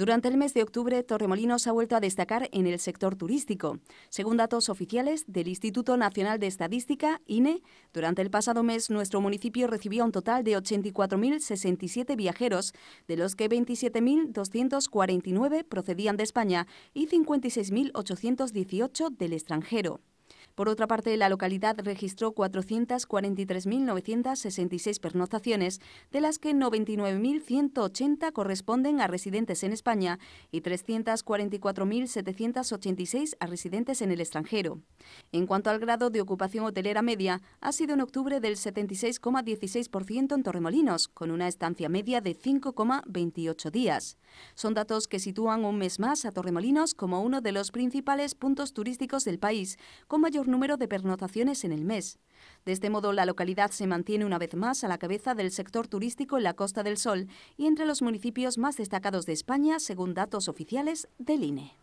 Durante el mes de octubre, Torremolinos ha vuelto a destacar en el sector turístico. Según datos oficiales del Instituto Nacional de Estadística, INE, durante el pasado mes nuestro municipio recibió un total de 84.067 viajeros, de los que 27.249 procedían de España y 56.818 del extranjero. Por otra parte, la localidad registró 443.966 pernoctaciones, de las que 99.180 corresponden a residentes en España y 344.786 a residentes en el extranjero. En cuanto al grado de ocupación hotelera media, ha sido en octubre del 76,16% en Torremolinos, con una estancia media de 5,28 días. Son datos que sitúan un mes más a Torremolinos como uno de los principales puntos turísticos del país, con mayor número de pernotaciones en el mes. De este modo, la localidad se mantiene una vez más a la cabeza del sector turístico en la Costa del Sol y entre los municipios más destacados de España, según datos oficiales del INE.